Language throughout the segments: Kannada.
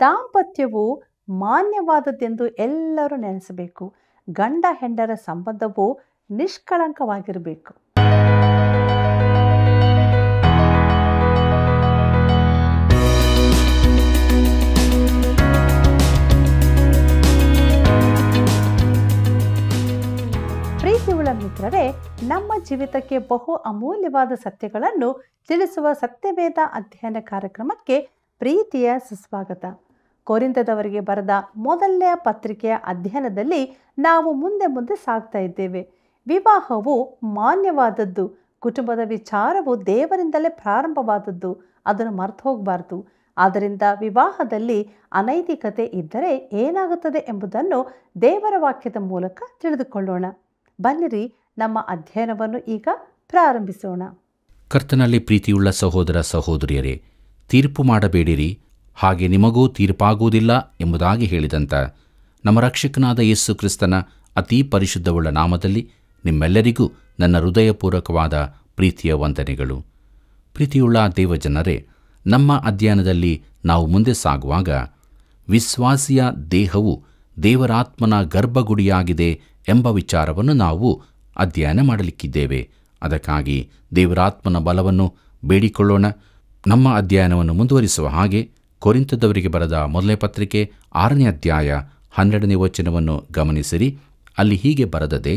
ದಾಂಪತ್ಯವು ಮಾನ್ಯವಾದದ್ದೆಂದು ಎಲ್ಲರೂ ನೆನೆಸಬೇಕು ಗಂಡ ಹೆಂಡರ ಸಂಬಂಧವು ನಿಷ್ಕಳಂಕವಾಗಿರಬೇಕು ಪ್ರೀತಿಯುಳ್ಳ ಮಿತ್ರರೇ ನಮ್ಮ ಜೀವಿತಕ್ಕೆ ಬಹು ಅಮೂಲ್ಯವಾದ ಸತ್ಯಗಳನ್ನು ತಿಳಿಸುವ ಸತ್ಯವೇದ ಅಧ್ಯಯನ ಕಾರ್ಯಕ್ರಮಕ್ಕೆ ಪ್ರೀತಿಯ ಸುಸ್ವಾಗತ ಕೋರಿಂತದವರಿಗೆ ಬರೆದ ಮೊದಲನೆಯ ಪತ್ರಿಕೆಯ ಅಧ್ಯಯನದಲ್ಲಿ ನಾವು ಮುಂದೆ ಮುಂದೆ ಸಾಗ್ತಾ ಇದ್ದೇವೆ ವಿವಾಹವು ಮಾನ್ಯವಾದದ್ದು ಕುಟುಂಬದ ವಿಚಾರವು ದೇವರಿಂದಲೇ ಪ್ರಾರಂಭವಾದದ್ದು ಅದನ್ನು ಮರ್ತು ಹೋಗಬಾರ್ದು ಆದ್ದರಿಂದ ವಿವಾಹದಲ್ಲಿ ಅನೈತಿಕತೆ ಇದ್ದರೆ ಏನಾಗುತ್ತದೆ ಎಂಬುದನ್ನು ದೇವರ ವಾಕ್ಯದ ಮೂಲಕ ತಿಳಿದುಕೊಳ್ಳೋಣ ಬನ್ನಿರಿ ನಮ್ಮ ಅಧ್ಯಯನವನ್ನು ಈಗ ಪ್ರಾರಂಭಿಸೋಣ ಕರ್ತನಲ್ಲಿ ಪ್ರೀತಿಯುಳ್ಳ ಸಹೋದರ ಸಹೋದರಿಯರೇ ತೀರ್ಪು ಮಾಡಬೇಡಿರಿ ಹಾಗೆ ನಿಮಗೂ ತೀರ್ಪಾಗುವುದಿಲ್ಲ ಎಂಬುದಾಗಿ ಹೇಳಿದಂಥ ನಮ್ಮ ರಕ್ಷಕನಾದ ಯೇಸು ಕ್ರಿಸ್ತನ ಅತೀ ಪರಿಶುದ್ಧವುಳ್ಳ ನಾಮದಲ್ಲಿ ನಿಮ್ಮೆಲ್ಲರಿಗೂ ನನ್ನ ಹೃದಯಪೂರ್ವಕವಾದ ಪ್ರೀತಿಯ ವಂದನೆಗಳು ಪ್ರೀತಿಯುಳ್ಳ ದೇವಜನರೇ ನಮ್ಮ ಅಧ್ಯಯನದಲ್ಲಿ ನಾವು ಮುಂದೆ ಸಾಗುವಾಗ ವಿಶ್ವಾಸಿಯ ದೇಹವು ದೇವರಾತ್ಮನ ಗರ್ಭಗುಡಿಯಾಗಿದೆ ಎಂಬ ವಿಚಾರವನ್ನು ನಾವು ಅಧ್ಯಯನ ಮಾಡಲಿಕ್ಕಿದ್ದೇವೆ ಅದಕ್ಕಾಗಿ ದೇವರಾತ್ಮನ ಬಲವನ್ನು ಬೇಡಿಕೊಳ್ಳೋಣ ನಮ್ಮ ಅಧ್ಯಯನವನ್ನು ಮುಂದುವರಿಸುವ ಹಾಗೆ ಕೊರಿಂತದವರಿಗೆ ಬರೆದ ಮೊದಲನೇ ಪತ್ರಿಕೆ ಆರನೇ ಅಧ್ಯಾಯ ಹನ್ನೆರಡನೇ ವಚನವನ್ನು ಗಮನಿಸಿರಿ ಅಲ್ಲಿ ಹೀಗೆ ಬರದದೆ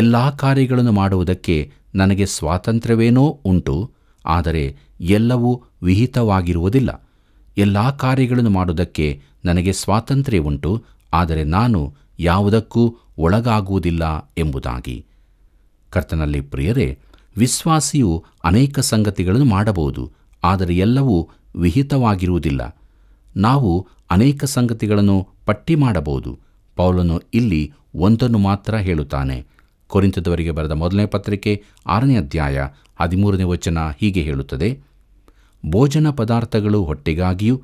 ಎಲ್ಲ ಕಾರ್ಯಗಳನ್ನು ಮಾಡುವುದಕ್ಕೆ ನನಗೆ ಸ್ವಾತಂತ್ರ್ಯವೇನೋ ಉಂಟು ಆದರೆ ಎಲ್ಲವೂ ವಿಹಿತವಾಗಿರುವುದಿಲ್ಲ ಎಲ್ಲ ಕಾರ್ಯಗಳನ್ನು ಮಾಡುವುದಕ್ಕೆ ನನಗೆ ಸ್ವಾತಂತ್ರ್ಯ ಉಂಟು ಆದರೆ ನಾನು ಯಾವುದಕ್ಕೂ ಒಳಗಾಗುವುದಿಲ್ಲ ಎಂಬುದಾಗಿ ಕರ್ತನಲ್ಲಿ ಪ್ರಿಯರೇ ವಿಶ್ವಾಸಿಯು ಅನೇಕ ಸಂಗತಿಗಳನ್ನು ಮಾಡಬಹುದು ಆದರೆ ಎಲ್ಲವೂ ವಿಹಿತವಾಗಿರುವುದಿಲ್ಲ ನಾವು ಅನೇಕ ಸಂಗತಿಗಳನ್ನು ಪಟ್ಟಿ ಮಾಡಬಹುದು ಪೌಲನು ಇಲ್ಲಿ ಒಂದನ್ನು ಮಾತ್ರ ಹೇಳುತ್ತಾನೆ ಕೊರಿಂತದವರಿಗೆ ಬರೆದ ಮೊದಲನೇ ಪತ್ರಿಕೆ ಆರನೇ ಅಧ್ಯಾಯ ಹದಿಮೂರನೇ ವಚನ ಹೀಗೆ ಹೇಳುತ್ತದೆ ಭೋಜನ ಪದಾರ್ಥಗಳು ಹೊಟ್ಟೆಗಾಗಿಯೂ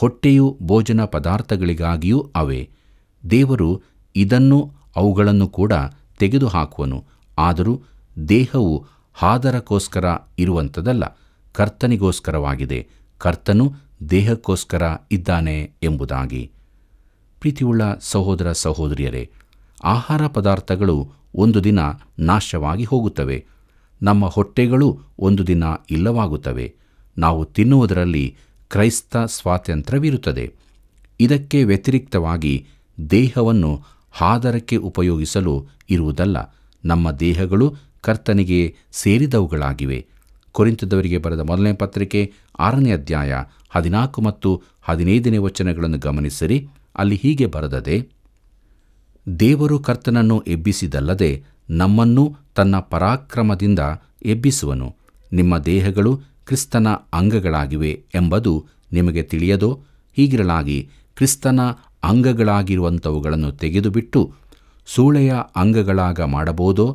ಹೊಟ್ಟೆಯು ಭೋಜನ ಪದಾರ್ಥಗಳಿಗಾಗಿಯೂ ಅವೆ ದೇವರು ಇದನ್ನು ಅವುಗಳನ್ನು ಕೂಡ ತೆಗೆದುಹಾಕುವನು ಆದರೂ ದೇಹವು ಹಾದರಕ್ಕೋಸ್ಕರ ಇರುವಂಥದ್ದಲ್ಲ ಕರ್ತನಿಗೋಸ್ಕರವಾಗಿದೆ ಕರ್ತನು ದೇಹಕ್ಕೋಸ್ಕರ ಇದ್ದಾನೆ ಎಂಬುದಾಗಿ ಪ್ರೀತಿಯುಳ್ಳ ಸಹೋದರ ಸಹೋದರಿಯರೇ ಆಹಾರ ಪದಾರ್ಥಗಳು ಒಂದು ದಿನ ನಾಶವಾಗಿ ಹೋಗುತ್ತವೆ ನಮ್ಮ ಹೊಟ್ಟೆಗಳು ಒಂದು ದಿನ ಇಲ್ಲವಾಗುತ್ತವೆ ನಾವು ತಿನ್ನುವುದರಲ್ಲಿ ಕ್ರೈಸ್ತ ಸ್ವಾತಂತ್ರ್ಯವಿರುತ್ತದೆ ಇದಕ್ಕೆ ವ್ಯತಿರಿಕ್ತವಾಗಿ ದೇಹವನ್ನು ಹಾದರಕ್ಕೆ ಉಪಯೋಗಿಸಲು ಇರುವುದಲ್ಲ ನಮ್ಮ ದೇಹಗಳು ಕರ್ತನಿಗೆ ಸೇರಿದವುಗಳಾಗಿವೆ ಕುರಿತದವರಿಗೆ ಬರೆದ ಮೊದಲನೇ ಪತ್ರಿಕೆ ಆರನೇ ಅಧ್ಯಾಯ ಹದಿನಾಲ್ಕು ಮತ್ತು ಹದಿನೈದನೇ ವಚನಗಳನ್ನು ಗಮನಿಸಿರಿ ಅಲ್ಲಿ ಹೀಗೆ ಬರೆದದೆ ದೇವರು ಕರ್ತನನ್ನು ಎಬ್ಬಿಸಿದಲ್ಲದೆ ನಮ್ಮನ್ನು ತನ್ನ ಪರಾಕ್ರಮದಿಂದ ಎಬ್ಬಿಸುವನು ನಿಮ್ಮ ದೇಹಗಳು ಕ್ರಿಸ್ತನ ಅಂಗಗಳಾಗಿವೆ ಎಂಬುದು ನಿಮಗೆ ತಿಳಿಯದೋ ಹೀಗಿರಲಾಗಿ ಕ್ರಿಸ್ತನ ಅಂಗಗಳಾಗಿರುವಂಥವುಗಳನ್ನು ತೆಗೆದುಬಿಟ್ಟು ಸೂಳೆಯ ಅಂಗಗಳಾಗ ಮಾಡಬಹುದೋ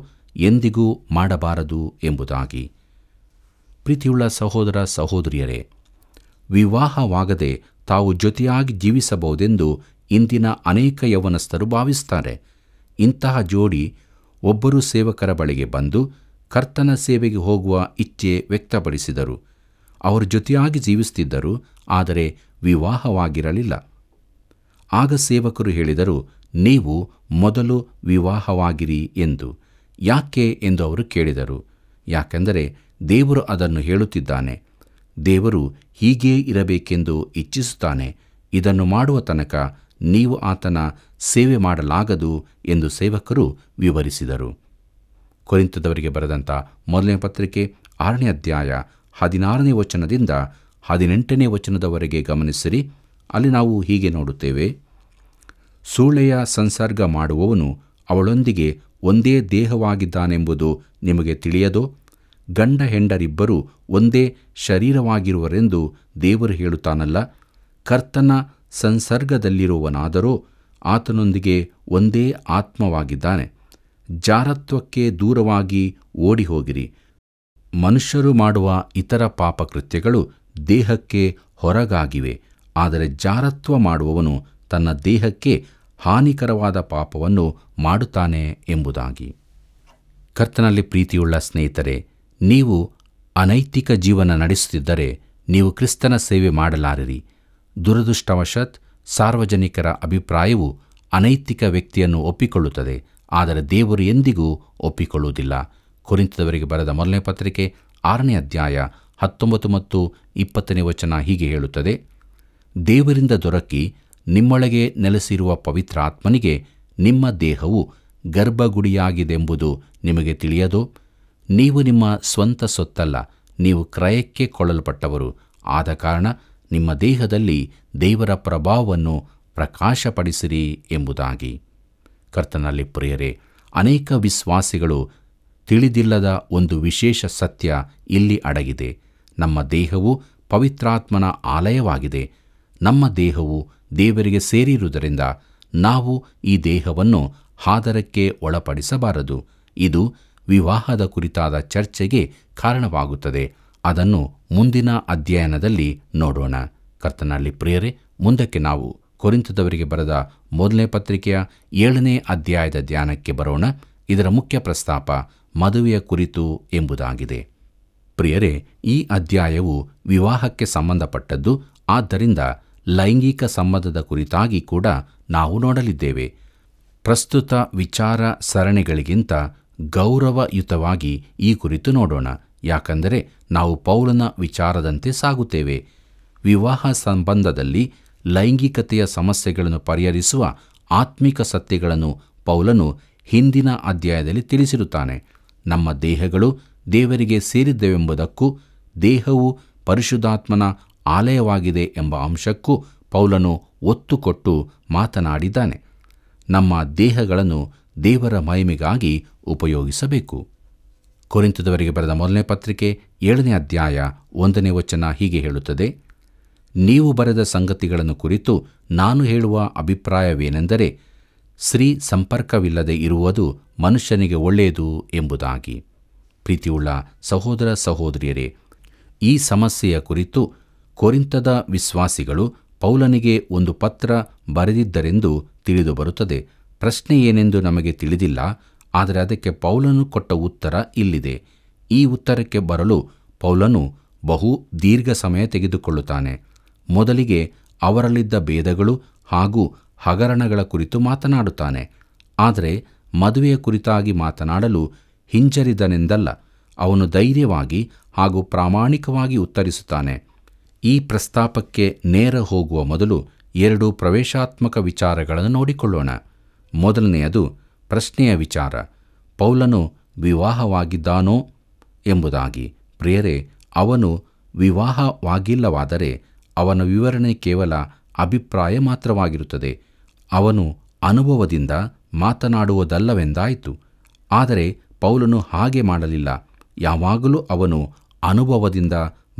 ಎಂದಿಗೂ ಮಾಡಬಾರದು ಎಂಬುದಾಗಿ ಪ್ರೀತಿಯುಳ್ಳ ಸಹೋದರ ಸಹೋದರಿಯರೇ ವಿವಾಹವಾಗದೆ ತಾವು ಜೊತೆಯಾಗಿ ಜೀವಿಸಬಹುದೆಂದು ಇಂದಿನ ಅನೇಕ ಯವನಸ್ಥರು ಭಾವಿಸ್ತಾರೆ ಇಂತಹ ಜೋಡಿ ಒಬ್ಬರು ಸೇವಕರ ಬಳಿಗೆ ಬಂದು ಕರ್ತನ ಸೇವೆಗೆ ಹೋಗುವ ಇಚ್ಛೆ ವ್ಯಕ್ತಪಡಿಸಿದರು ಅವರು ಜೊತೆಯಾಗಿ ಜೀವಿಸುತ್ತಿದ್ದರು ಆದರೆ ವಿವಾಹವಾಗಿರಲಿಲ್ಲ ಆಗ ಸೇವಕರು ಹೇಳಿದರು ನೀವು ಮೊದಲು ವಿವಾಹವಾಗಿರಿ ಎಂದು ಯಾಕೆ ಎಂದು ಅವರು ಕೇಳಿದರು ಯಾಕೆಂದರೆ ದೇವರು ಅದನ್ನು ಹೇಳುತ್ತಿದ್ದಾನೆ ದೇವರು ಹೀಗೇ ಇರಬೇಕೆಂದು ಇಚ್ಛಿಸುತ್ತಾನೆ ಇದನ್ನು ಮಾಡುವ ತನಕ ನೀವು ಆತನ ಸೇವೆ ಮಾಡಲಾಗದು ಎಂದು ಸೇವಕರು ವಿವರಿಸಿದರು ಕೊರಿಂತದವರಿಗೆ ಬರೆದಂಥ ಮೊದಲನೇ ಪತ್ರಿಕೆ ಆರನೇ ಅಧ್ಯಾಯ ಹದಿನಾರನೇ ವಚನದಿಂದ ಹದಿನೆಂಟನೇ ವಚನದವರೆಗೆ ಗಮನಿಸಿರಿ ಅಲ್ಲಿ ನಾವು ಹೀಗೆ ನೋಡುತ್ತೇವೆ ಸೂಳೆಯ ಸಂಸರ್ಗ ಮಾಡುವವನು ಅವಳೊಂದಿಗೆ ಒಂದೇ ದೇಹವಾಗಿದ್ದಾನೆಂಬುದು ನಿಮಗೆ ತಿಳಿಯದೋ ಗಂಡ ಹೆಂಡರಿಬ್ಬರು ಒಂದೇ ಶರೀರವಾಗಿರುವರೆಂದು ದೇವರು ಹೇಳುತ್ತಾನಲ್ಲ ಕರ್ತನ ಸಂಸರ್ಗದಲ್ಲಿರುವವನಾದರೂ ಆತನೊಂದಿಗೆ ಒಂದೇ ಆತ್ಮವಾಗಿದ್ದಾನೆ ಜಾರತ್ವಕ್ಕೆ ದೂರವಾಗಿ ಓಡಿಹೋಗಿರಿ ಮನುಷ್ಯರು ಮಾಡುವ ಇತರ ಪಾಪಕೃತ್ಯಗಳು ದೇಹಕ್ಕೆ ಹೊರಗಾಗಿವೆ ಆದರೆ ಜಾರತ್ವ ಮಾಡುವವನು ತನ್ನ ದೇಹಕ್ಕೆ ಹಾನಿಕರವಾದ ಪಾಪವನ್ನು ಮಾಡುತ್ತಾನೆ ಎಂಬುದಾಗಿ ಕರ್ತನಲ್ಲಿ ಪ್ರೀತಿಯುಳ್ಳ ಸ್ನೇಹಿತರೆ ನೀವು ಅನೈತಿಕ ಜೀವನ ನಡೆಸುತ್ತಿದ್ದರೆ ನೀವು ಕ್ರಿಸ್ತನ ಸೇವೆ ಮಾಡಲಾರಿರಿ ದುರದೃಷ್ಟವಶತ್ ಸಾರ್ವಜನಿಕರ ಅಭಿಪ್ರಾಯವು ಅನೈತಿಕ ವ್ಯಕ್ತಿಯನ್ನು ಒಪ್ಪಿಕೊಳ್ಳುತ್ತದೆ ಆದರೆ ದೇವರು ಎಂದಿಗೂ ಒಪ್ಪಿಕೊಳ್ಳುವುದಿಲ್ಲ ಕುರಿತದವರಿಗೆ ಬರೆದ ಮೊದಲನೇ ಪತ್ರಿಕೆ ಆರನೇ ಅಧ್ಯಾಯ ಹತ್ತೊಂಬತ್ತು ಮತ್ತು ಇಪ್ಪತ್ತನೇ ವಚನ ಹೀಗೆ ಹೇಳುತ್ತದೆ ದೇವರಿಂದ ದೊರಕಿ ನಿಮ್ಮೊಳಗೆ ನೆಲೆಸಿರುವ ಪವಿತ್ರಾತ್ಮನಿಗೆ ನಿಮ್ಮ ದೇಹವು ಗರ್ಭಗುಡಿಯಾಗಿದೆಂಬುದು ನಿಮಗೆ ತಿಳಿಯದೋ ನೀವು ನಿಮ್ಮ ಸ್ವಂತ ಸೊತ್ತಲ್ಲ ನೀವು ಕ್ರಯಕ್ಕೆ ಕೊಳ್ಳಲ್ಪಟ್ಟವರು ಆದ ಕಾರಣ ನಿಮ್ಮ ದೇಹದಲ್ಲಿ ದೇವರ ಪ್ರಭಾವವನ್ನು ಪ್ರಕಾಶಪಡಿಸಿರಿ ಎಂಬುದಾಗಿ ಕರ್ತನಲ್ಲಿ ಪ್ರಿಯರೇ ಅನೇಕ ವಿಶ್ವಾಸಿಗಳು ತಿಳಿದಿಲ್ಲದ ಒಂದು ವಿಶೇಷ ಸತ್ಯ ಇಲ್ಲಿ ಅಡಗಿದೆ ನಮ್ಮ ದೇಹವು ಪವಿತ್ರಾತ್ಮನ ಆಲಯವಾಗಿದೆ ನಮ್ಮ ದೇಹವು ದೇವರಿಗೆ ಸೇರಿರುವುದರಿಂದ ನಾವು ಈ ದೇಹವನ್ನು ಹಾದರಕ್ಕೆ ಒಳಪಡಿಸಬಾರದು ಇದು ವಿವಾಹದ ಕುರಿತಾದ ಚರ್ಚೆಗೆ ಕಾರಣವಾಗುತ್ತದೆ ಅದನ್ನು ಮುಂದಿನ ಅಧ್ಯಯನದಲ್ಲಿ ನೋಡೋಣ ಕರ್ತನಲ್ಲಿ ಪ್ರಿಯರೇ ಮುಂದಕ್ಕೆ ನಾವು ಕೊರಿಂತದವರಿಗೆ ಬರೆದ ಮೊದಲನೇ ಪತ್ರಿಕೆಯ ಏಳನೇ ಅಧ್ಯಾಯದ ಧ್ಯಾನಕ್ಕೆ ಬರೋಣ ಇದರ ಮುಖ್ಯ ಪ್ರಸ್ತಾಪ ಮದುವೆಯ ಕುರಿತು ಎಂಬುದಾಗಿದೆ ಪ್ರಿಯರೇ ಈ ಅಧ್ಯಾಯವು ವಿವಾಹಕ್ಕೆ ಸಂಬಂಧಪಟ್ಟದ್ದು ಆದ್ದರಿಂದ ಲೈಂಗಿಕ ಸಂಬಂಧದ ಕುರಿತಾಗಿ ಕೂಡ ನಾವು ನೋಡಲಿದ್ದೇವೆ ಪ್ರಸ್ತುತ ವಿಚಾರ ಸರಣಿಗಳಿಗಿಂತ ಗೌರವಯುತವಾಗಿ ಈ ಕುರಿತು ನೋಡೋಣ ಯಾಕಂದರೆ ನಾವು ಪೌಲನ ವಿಚಾರದಂತೆ ಸಾಗುತ್ತೇವೆ ವಿವಾಹ ಸಂಬಂಧದಲ್ಲಿ ಲೈಂಗಿಕತೆಯ ಸಮಸ್ಯೆಗಳನ್ನು ಪರಿಹರಿಸುವ ಆತ್ಮಿಕ ಸತ್ಯಗಳನ್ನು ಪೌಲನು ಹಿಂದಿನ ಅಧ್ಯಾಯದಲ್ಲಿ ತಿಳಿಸಿರುತ್ತಾನೆ ನಮ್ಮ ದೇಹಗಳು ದೇವರಿಗೆ ಸೇರಿದ್ದವೆಂಬುದಕ್ಕೂ ದೇಹವು ಪರಿಶುದ್ಧಾತ್ಮನ ಆಲಯವಾಗಿದೆ ಎಂಬ ಅಂಶಕ್ಕೂ ಪೌಲನು ಒತ್ತು ಕೊಟ್ಟು ಮಾತನಾಡಿದ್ದಾನೆ ನಮ್ಮ ದೇಹಗಳನ್ನು ದೇವರ ಮಹಿಮೆಗಾಗಿ ಉಪಯೋಗಿಸಬೇಕು ಕುರಿತದವರಿಗೆ ಬರೆದ ಮೊದಲನೇ ಪತ್ರಿಕೆ ಏಳನೇ ಅಧ್ಯಾಯ ಒಂದನೇ ವಚನ ಹೀಗೆ ಹೇಳುತ್ತದೆ ನೀವು ಬರೆದ ಸಂಗತಿಗಳನ್ನು ಕುರಿತು ನಾನು ಹೇಳುವ ಅಭಿಪ್ರಾಯವೇನೆಂದರೆ ಸ್ತ್ರೀ ಸಂಪರ್ಕವಿಲ್ಲದೆ ಇರುವುದು ಮನುಷ್ಯನಿಗೆ ಒಳ್ಳೆಯದು ಎಂಬುದಾಗಿ ಪ್ರೀತಿಯುಳ್ಳ ಸಹೋದರ ಸಹೋದರಿಯರೇ ಈ ಸಮಸ್ಯೆಯ ಕುರಿತು ಕೊರಿಂತದ ವಿಶ್ವಾಸಿಗಳು ಪೌಲನಿಗೆ ಒಂದು ಪತ್ರ ಬರೆದಿದ್ದರೆಂದು ತಿಳಿದುಬರುತ್ತದೆ ಪ್ರಶ್ನೆ ಏನೆಂದು ನಮಗೆ ತಿಳಿದಿಲ್ಲ ಆದರೆ ಅದಕ್ಕೆ ಪೌಲನು ಕೊಟ್ಟ ಉತ್ತರ ಇಲ್ಲಿದೆ ಈ ಉತ್ತರಕ್ಕೆ ಬರಲು ಪೌಲನು ಬಹು ದೀರ್ಘ ಸಮಯ ತೆಗೆದುಕೊಳ್ಳುತ್ತಾನೆ ಮೊದಲಿಗೆ ಅವರಲ್ಲಿದ್ದ ಭೇದಗಳು ಹಾಗೂ ಹಗರಣಗಳ ಕುರಿತು ಮಾತನಾಡುತ್ತಾನೆ ಆದರೆ ಮದುವೆಯ ಕುರಿತಾಗಿ ಮಾತನಾಡಲು ಹಿಂಜರಿದನೆಂದಲ್ಲ ಅವನು ಧೈರ್ಯವಾಗಿ ಹಾಗೂ ಪ್ರಾಮಾಣಿಕವಾಗಿ ಉತ್ತರಿಸುತ್ತಾನೆ ಈ ಪ್ರಸ್ತಾಪಕ್ಕೆ ನೇರ ಹೋಗುವ ಮೊದಲು ಎರಡು ಪ್ರವೇಶಾತ್ಮಕ ವಿಚಾರಗಳನ್ನು ನೋಡಿಕೊಳ್ಳೋಣ ಮೊದಲನೆಯದು ಪ್ರಶ್ನೆಯ ವಿಚಾರ ಪೌಲನು ವಿವಾಹವಾಗಿದ್ದಾನೋ ಎಂಬುದಾಗಿ ಪ್ರಿಯರೇ ಅವನು ವಿವಾಹವಾಗಿಲ್ಲವಾದರೆ ಅವನ ವಿವರಣೆ ಕೇವಲ ಅಭಿಪ್ರಾಯ ಮಾತ್ರವಾಗಿರುತ್ತದೆ ಅವನು ಅನುಭವದಿಂದ ಮಾತನಾಡುವುದಲ್ಲವೆಂದಾಯಿತು ಆದರೆ ಪೌಲನು ಹಾಗೆ ಮಾಡಲಿಲ್ಲ ಯಾವಾಗಲೂ ಅವನು ಅನುಭವದಿಂದ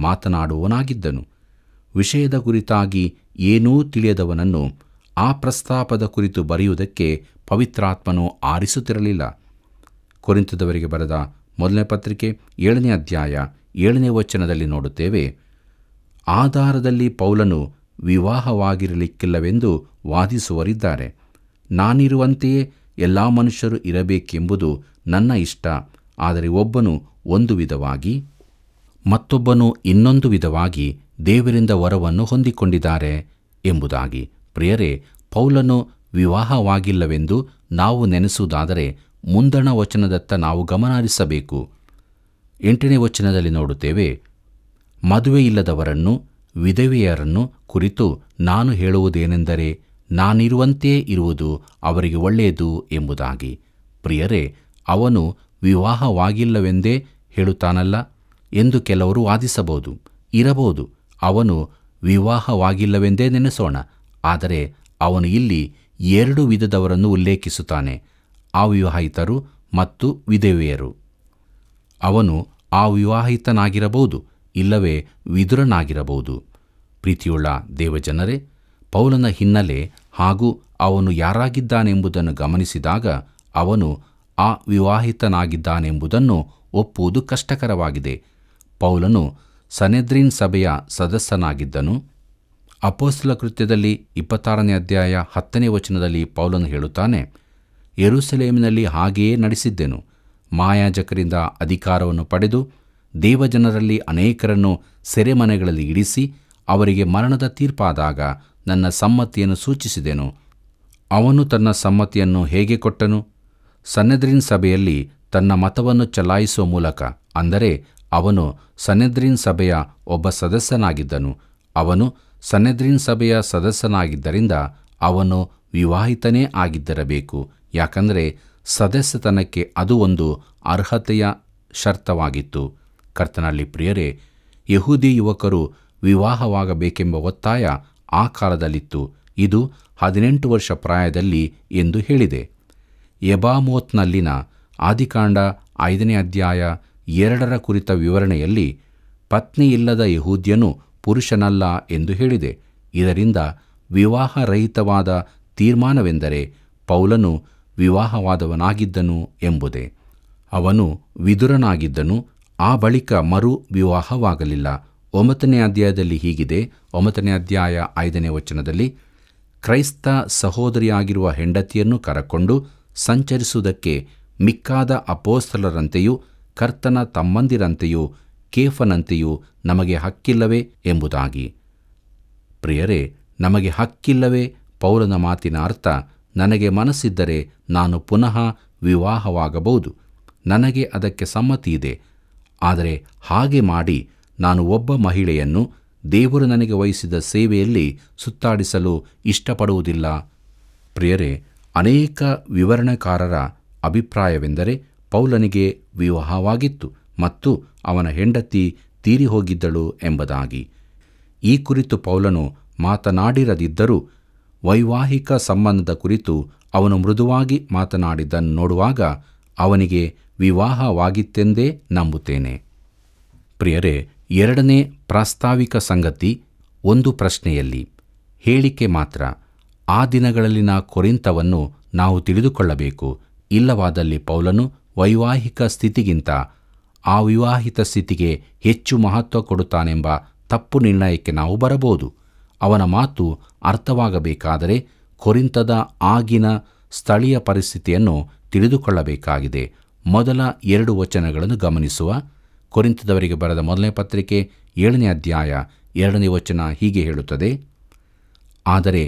ಮಾತನಾಡುವನಾಗಿದ್ದನು ವಿಷಯದ ಕುರಿತಾಗಿ ಏನೂ ತಿಳಿಯದವನನ್ನು ಆ ಪ್ರಸ್ತಾಪದ ಕುರಿತು ಬರೆಯುವುದಕ್ಕೆ ಪವಿತ್ರಾತ್ಮನು ಆರಿಸುತ್ತಿರಲಿಲ್ಲ ಕುರಿತದವರಿಗೆ ಬರೆದ ಮೊದಲನೇ ಪತ್ರಿಕೆ ಏಳನೇ ಅಧ್ಯಾಯ ಏಳನೇ ವಚನದಲ್ಲಿ ನೋಡುತ್ತೇವೆ ಆಧಾರದಲ್ಲಿ ಪೌಲನು ವಿವಾಹವಾಗಿರಲಿಕ್ಕಿಲ್ಲವೆಂದು ವಾದಿಸುವರಿದ್ದಾರೆ ನಾನಿರುವಂತೆಯೇ ಎಲ್ಲ ಮನುಷ್ಯರು ಇರಬೇಕೆಂಬುದು ನನ್ನ ಇಷ್ಟ ಆದರೆ ಒಬ್ಬನು ಒಂದು ವಿಧವಾಗಿ ಮತ್ತೊಬ್ಬನು ಇನ್ನೊಂದು ವಿಧವಾಗಿ ದೇವರಿಂದ ವರವನ್ನು ಹೊಂದಿಕೊಂಡಿದ್ದಾರೆ ಎಂಬುದಾಗಿ ಪ್ರಿಯರೇ ಪೌಲನು ವಿವಾಹವಾಗಿಲ್ಲವೆಂದು ನಾವು ನೆನೆಸುವುದಾದರೆ ಮುಂದಣ ವಚನದತ್ತ ನಾವು ಗಮನಹರಿಸಬೇಕು ಎಂಟನೇ ವಚನದಲ್ಲಿ ನೋಡುತ್ತೇವೆ ಮದುವೆಯಿಲ್ಲದವರನ್ನು ವಿಧವೆಯರನ್ನು ಕುರಿತು ನಾನು ಹೇಳುವುದೇನೆಂದರೆ ನಾನಿರುವಂತೆಯೇ ಇರುವುದು ಅವರಿಗೆ ಒಳ್ಳೆಯದು ಎಂಬುದಾಗಿ ಪ್ರಿಯರೇ ಅವನು ವಿವಾಹವಾಗಿಲ್ಲವೆಂದೇ ಹೇಳುತ್ತಾನಲ್ಲ ಎಂದು ಕೆಲವರು ವಾದಿಸಬಹುದು ಇರಬಹುದು ಅವನು ವಿವಾಹವಾಗಿಲ್ಲವೆಂದೇ ನೆನೆಸೋಣ ಆದರೆ ಅವನು ಇಲ್ಲಿ ಎರಡು ವಿಧದವರನ್ನು ಉಲ್ಲೇಖಿಸುತ್ತಾನೆ ಅವಿವಾಹಿತರು ಮತ್ತು ವಿಧವೆಯರು ಅವನು ಅವಿವಾಹಿತನಾಗಿರಬಹುದು ಇಲ್ಲವೇ ವಿದುರನಾಗಿರಬಹುದು ಪ್ರೀತಿಯುಳ್ಳ ದೇವಜನರೇ ಪೌಲನ ಹಿನ್ನೆಲೆ ಹಾಗೂ ಅವನು ಯಾರಾಗಿದ್ದಾನೆಂಬುದನ್ನು ಗಮನಿಸಿದಾಗ ಅವನು ವಿವಾಹಿತನಾಗಿದ್ದಾನೆಂಬುದನ್ನು ಒಪ್ಪುವುದು ಕಷ್ಟಕರವಾಗಿದೆ ಪೌಲನು ಸನೆದ್ರಿನ್ ಸಭೆಯ ಸದಸ್ಯನಾಗಿದ್ದನು ಅಪೋಸ್ತಲ ಕೃತ್ಯದಲ್ಲಿ ಇಪ್ಪತ್ತಾರನೇ ಅಧ್ಯಾಯ ಹತ್ತನೇ ವಚನದಲ್ಲಿ ಪೌಲನು ಹೇಳುತ್ತಾನೆ ಯರುಸಲೇಮಿನಲ್ಲಿ ಹಾಗೆಯೇ ನಡೆಸಿದ್ದೆನು ಮಾಯಾಜಕರಿಂದ ಅಧಿಕಾರವನ್ನು ಪಡೆದು ದೇವಜನರಲ್ಲಿ ಅನೇಕರನ್ನು ಸೆರೆಮನೆಗಳಲ್ಲಿ ಇಡಿಸಿ ಅವರಿಗೆ ಮರಣದ ತೀರ್ಪಾದಾಗ ನನ್ನ ಸಮ್ಮತಿಯನ್ನು ಸೂಚಿಸಿದೆನು ಅವನು ತನ್ನ ಸಮ್ಮತಿಯನ್ನು ಹೇಗೆ ಕೊಟ್ಟನು ಸನ್ನದ್ರಿನ್ ಸಭೆಯಲ್ಲಿ ತನ್ನ ಮತವನ್ನು ಚಲಾಯಿಸುವ ಮೂಲಕ ಅಂದರೆ ಅವನು ಸನೆದ್ರಿನ್ ಸಭೆಯ ಒಬ್ಬ ಸದಸ್ಯನಾಗಿದ್ದನು ಅವನು ಸನೆದ್ರಿನ್ ಸಭೆಯ ಸದಸ್ಯನಾಗಿದ್ದರಿಂದ ಅವನು ವಿವಾಹಿತನೇ ಆಗಿದ್ದಿರಬೇಕು ಯಾಕಂದರೆ ಸದಸ್ಯತನಕ್ಕೆ ಅದು ಒಂದು ಅರ್ಹತೆಯ ಶರ್ತವಾಗಿತ್ತು ಕರ್ತನಳ್ಳಿ ಪ್ರಿಯರೇ ಯಹೂದಿ ಯುವಕರು ವಿವಾಹವಾಗಬೇಕೆಂಬ ಒತ್ತಾಯ ಆ ಕಾಲದಲ್ಲಿತ್ತು ಇದು ಹದಿನೆಂಟು ವರ್ಷ ಪ್ರಾಯದಲ್ಲಿ ಎಂದು ಹೇಳಿದೆ ಎಬಾಮೋತ್ನಲ್ಲಿನ ಆದಿಕಾಂಡ ಐದನೇ ಅಧ್ಯಾಯ ಎರಡರ ಕುರಿತ ವಿವರಣೆಯಲ್ಲಿ ಪತ್ನಿಯಿಲ್ಲದ ಯಹೂದ್ಯನು ಪುರುಷನಲ್ಲ ಎಂದು ಹೇಳಿದೆ ಇದರಿಂದ ವಿವಾಹರಹಿತವಾದ ತೀರ್ಮಾನವೆಂದರೆ ಪೌಲನು ವಿವಾಹವಾದವನಾಗಿದ್ದನು ಎಂಬುದೇ ಅವನು ವಿದುರನಾಗಿದ್ದನು ಆ ಬಳಿಕ ಮರು ವಿವಾಹವಾಗಲಿಲ್ಲ ಒಂಬತ್ತನೇ ಅಧ್ಯಾಯದಲ್ಲಿ ಹೀಗಿದೆ ಒಂಬತ್ತನೇ ಅಧ್ಯಾಯ ಐದನೇ ವಚನದಲ್ಲಿ ಕ್ರೈಸ್ತ ಸಹೋದರಿಯಾಗಿರುವ ಹೆಂಡತಿಯನ್ನು ಕರಕೊಂಡು ಸಂಚರಿಸುವುದಕ್ಕೆ ಮಿಕ್ಕಾದ ಅಪೋಸ್ತಲರಂತೆಯೂ ಕರ್ತನ ತಮ್ಮಂದಿರಂತೆಯೂ ಕೇಫನಂತೆಯೂ ನಮಗೆ ಹಕ್ಕಿಲ್ಲವೇ ಎಂಬುದಾಗಿ ಪ್ರಿಯರೇ ನಮಗೆ ಹಕ್ಕಿಲ್ಲವೇ ಪೌಲನ ಮಾತಿನ ಅರ್ಥ ನನಗೆ ಮನಸ್ಸಿದ್ದರೆ ನಾನು ಪುನಃ ವಿವಾಹವಾಗಬಹುದು ನನಗೆ ಅದಕ್ಕೆ ಸಮ್ಮತಿ ಇದೆ ಆದರೆ ಹಾಗೆ ಮಾಡಿ ನಾನು ಒಬ್ಬ ಮಹಿಳೆಯನ್ನು ದೇವರು ನನಗೆ ವಹಿಸಿದ ಸೇವೆಯಲ್ಲಿ ಸುತ್ತಾಡಿಸಲು ಇಷ್ಟಪಡುವುದಿಲ್ಲ ಪ್ರಿಯರೇ ಅನೇಕ ವಿವರಣಕಾರರ ಅಭಿಪ್ರಾಯವೆಂದರೆ ಪೌಲನಿಗೆ ವಿವಾಹವಾಗಿತ್ತು ಮತ್ತು ಅವನ ಹೆಂಡತಿ ತೀರಿಹೋಗಿದ್ದಳು ಎಂಬುದಾಗಿ ಈ ಕುರಿತು ಪೌಲನು ಮಾತನಾಡಿರದಿದ್ದರೂ ವೈವಾಹಿಕ ಸಂಬಂಧದ ಕುರಿತು ಅವನು ಮೃದುವಾಗಿ ಮಾತನಾಡಿದ್ದನ್ನು ನೋಡುವಾಗ ಅವನಿಗೆ ವಿವಾಹವಾಗಿತ್ತೆಂದೇ ನಂಬುತ್ತೇನೆ ಪ್ರಿಯರೇ ಎರಡನೇ ಪ್ರಾಸ್ತಾವಿಕ ಸಂಗತಿ ಒಂದು ಪ್ರಶ್ನೆಯಲ್ಲಿ ಹೇಳಿಕೆ ಮಾತ್ರ ಆ ದಿನಗಳಲ್ಲಿನ ಕೊರಿಂತವನ್ನು ನಾವು ತಿಳಿದುಕೊಳ್ಳಬೇಕು ಇಲ್ಲವಾದಲ್ಲಿ ಪೌಲನು ವೈವಾಹಿಕ ಸ್ಥಿತಿಗಿಂತ ಅವಿವಾಹಿತ ಸ್ಥಿತಿಗೆ ಹೆಚ್ಚು ಮಹತ್ವ ಕೊಡುತ್ತಾನೆಂಬ ತಪ್ಪು ನಿರ್ಣಯಕ್ಕೆ ನಾವು ಬರಬಹುದು ಅವನ ಮಾತು ಅರ್ಥವಾಗಬೇಕಾದರೆ ಕೊರಿಂತದ ಆಗಿನ ಸ್ಥಳೀಯ ಪರಿಸ್ಥಿತಿಯನ್ನು ತಿಳಿದುಕೊಳ್ಳಬೇಕಾಗಿದೆ ಮೊದಲ ಎರಡು ವಚನಗಳನ್ನು ಗಮನಿಸುವ ಕೊರಿಂತದವರಿಗೆ ಬರೆದ ಮೊದಲನೇ ಪತ್ರಿಕೆ ಏಳನೇ ಅಧ್ಯಾಯ ಎರಡನೇ ವಚನ ಹೀಗೆ ಹೇಳುತ್ತದೆ ಆದರೆ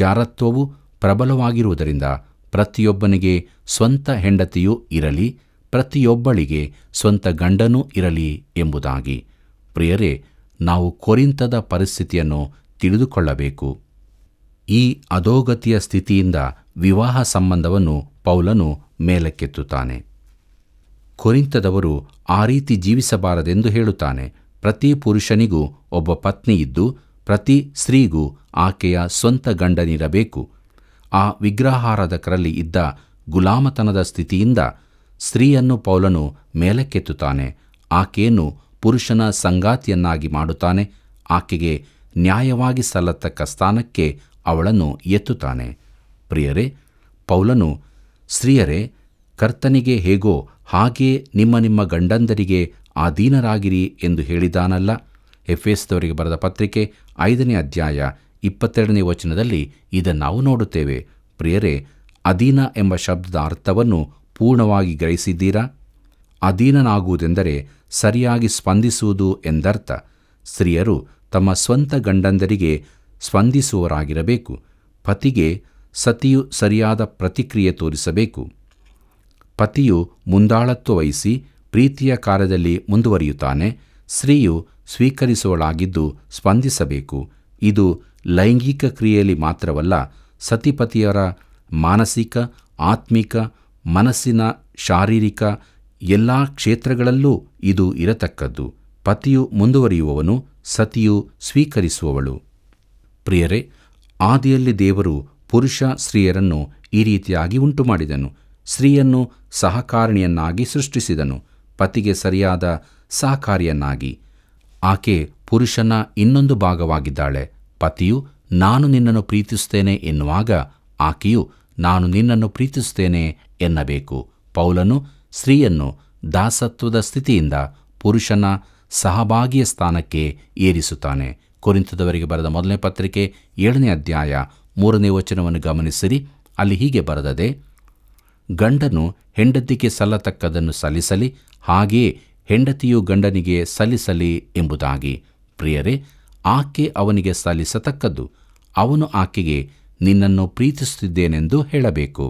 ಜಾರತ್ವವು ಪ್ರಬಲವಾಗಿರುವುದರಿಂದ ಪ್ರತಿಯೊಬ್ಬನಿಗೆ ಸ್ವಂತ ಹೆಂಡತಿಯೂ ಇರಲಿ ಪ್ರತಿಯೊಬ್ಬಳಿಗೆ ಸ್ವಂತ ಗಂಡನೂ ಇರಲಿ ಎಂಬುದಾಗಿ ಪ್ರಿಯರೇ ನಾವು ಕೊರಿಂತದ ಪರಿಸ್ಥಿತಿಯನ್ನು ತಿಳಿದುಕೊಳ್ಳಬೇಕು ಈ ಅಧೋಗತಿಯ ಸ್ಥಿತಿಯಿಂದ ವಿವಾಹ ಸಂಬಂಧವನ್ನು ಪೌಲನು ಮೇಲಕ್ಕೆತ್ತುತ್ತಾನೆ ಕೊರಿಂತದವರು ಆ ರೀತಿ ಜೀವಿಸಬಾರದೆಂದು ಹೇಳುತ್ತಾನೆ ಪ್ರತಿ ಪುರುಷನಿಗೂ ಒಬ್ಬ ಪತ್ನಿಯಿದ್ದು ಪ್ರತಿ ಸ್ತ್ರೀಗೂ ಆಕೆಯ ಸ್ವಂತ ಗಂಡನಿರಬೇಕು ಆ ವಿಗ್ರಹಾರಾಧಕರಲ್ಲಿ ಇದ್ದ ಗುಲಾಮತನದ ಸ್ಥಿತಿಯಿಂದ ಸ್ತ್ರೀಯನ್ನು ಪೌಲನು ಮೇಲಕ್ಕೆತ್ತುತ್ತಾನೆ ಆಕೆಯನ್ನು ಪುರುಷನ ಸಂಗಾತಿಯನ್ನಾಗಿ ಮಾಡುತ್ತಾನೆ ಆಕೆಗೆ ನ್ಯಾಯವಾಗಿ ಸಲ್ಲತಕ್ಕ ಸ್ಥಾನಕ್ಕೆ ಅವಳನ್ನು ಎತ್ತುತ್ತಾನೆ ಪ್ರಿಯರೇ ಪೌಲನು ಸ್ತ್ರೀಯರೇ ಕರ್ತನಿಗೆ ಹೇಗೋ ಹಾಗೆ ನಿಮ್ಮ ನಿಮ್ಮ ಗಂಡಂದರಿಗೆ ಆಧೀನರಾಗಿರಿ ಎಂದು ಹೇಳಿದಾನಲ್ಲ ಎಫೆಸ್ತವರಿಗೆ ಬರೆದ ಪತ್ರಿಕೆ ಐದನೇ ಅಧ್ಯಾಯ ಇಪ್ಪತ್ತೆರಡನೇ ವಚನದಲ್ಲಿ ಇದನ್ನು ನಾವು ನೋಡುತ್ತೇವೆ ಪ್ರಿಯರೇ ಅಧೀನ ಎಂಬ ಶಬ್ದದ ಅರ್ಥವನ್ನು ಪೂರ್ಣವಾಗಿ ಗ್ರಹಿಸಿದ್ದೀರಾ ಅಧೀನನಾಗುವುದೆಂದರೆ ಸರಿಯಾಗಿ ಸ್ಪಂದಿಸುವುದು ಎಂದರ್ಥ ಸ್ತ್ರೀಯರು ತಮ್ಮ ಸ್ವಂತ ಗಂಡಂದರಿಗೆ ಸ್ಪಂದಿಸುವರಾಗಿರಬೇಕು ಪತಿಗೆ ಸತಿಯು ಸರಿಯಾದ ಪ್ರತಿಕ್ರಿಯೆ ತೋರಿಸಬೇಕು ಪತಿಯು ಮುಂದಾಳತ್ವ ವಹಿಸಿ ಪ್ರೀತಿಯ ಕಾರ್ಯದಲ್ಲಿ ಮುಂದುವರಿಯುತ್ತಾನೆ ಸ್ತ್ರೀಯು ಸ್ವೀಕರಿಸುವಳಾಗಿದ್ದು ಸ್ಪಂದಿಸಬೇಕು ಇದು ಲೈಂಗಿಕ ಕ್ರಿಯೆಯಲ್ಲಿ ಮಾತ್ರವಲ್ಲ ಸತಿಪತಿಯರ ಮಾನಸಿಕ ಆತ್ಮಿಕ ಮನಸ್ಸಿನ ಶಾರೀರಿಕ ಎಲ್ಲ ಕ್ಷೇತ್ರಗಳಲ್ಲೂ ಇದು ಇರತಕ್ಕದ್ದು ಪತಿಯು ಮುಂದುವರಿಯುವವನು ಸತಿಯು ಸ್ವೀಕರಿಸುವವಳು ಪ್ರಿಯರೇ ಆದಿಯಲ್ಲಿ ದೇವರು ಪುರುಷ ಸ್ತ್ರೀಯರನ್ನು ಈ ರೀತಿಯಾಗಿ ಉಂಟು ಮಾಡಿದನು ಸ್ತ್ರೀಯನ್ನು ಸಹಕಾರಣಿಯನ್ನಾಗಿ ಸೃಷ್ಟಿಸಿದನು ಪತಿಗೆ ಸರಿಯಾದ ಸಹಕಾರಿಯನ್ನಾಗಿ ಆಕೆ ಪುರುಷನ ಇನ್ನೊಂದು ಭಾಗವಾಗಿದ್ದಾಳೆ ಪತಿಯು ನಾನು ನಿನ್ನನ್ನು ಪ್ರೀತಿಸುತ್ತೇನೆ ಎನ್ನುವಾಗ ಆಕೆಯು ನಾನು ನಿನ್ನನ್ನು ಪ್ರೀತಿಸುತ್ತೇನೆ ಎನ್ನಬೇಕು ಪೌಲನು ಸ್ತ್ರೀಯನ್ನು ದಾಸತ್ವದ ಸ್ಥಿತಿಯಿಂದ ಪುರುಷನ ಸಹಭಾಗಿಯ ಸ್ಥಾನಕ್ಕೆ ಏರಿಸುತ್ತಾನೆ ಕುರಿತದವರಿಗೆ ಬರೆದ ಮೊದಲನೇ ಪತ್ರಿಕೆ ಏಳನೇ ಅಧ್ಯಾಯ ಮೂರನೇ ವಚನವನ್ನು ಗಮನಿಸಿರಿ ಅಲ್ಲಿ ಹೀಗೆ ಬರೆದದೆ ಗಂಡನು ಹೆಂಡತಿಗೆ ಸಲ್ಲತಕ್ಕದನ್ನು ಸಲ್ಲಿಸಲಿ ಹಾಗೆಯೇ ಹೆಂಡತಿಯು ಗಂಡನಿಗೆ ಸಲ್ಲಿಸಲಿ ಎಂಬುದಾಗಿ ಪ್ರಿಯರೇ ಆಕೆ ಅವನಿಗೆ ಸಲ್ಲಿಸತಕ್ಕದ್ದು ಅವನು ಆಕೆಗೆ ನಿನ್ನನ್ನು ಪ್ರೀತಿಸುತ್ತಿದ್ದೇನೆಂದು ಹೇಳಬೇಕು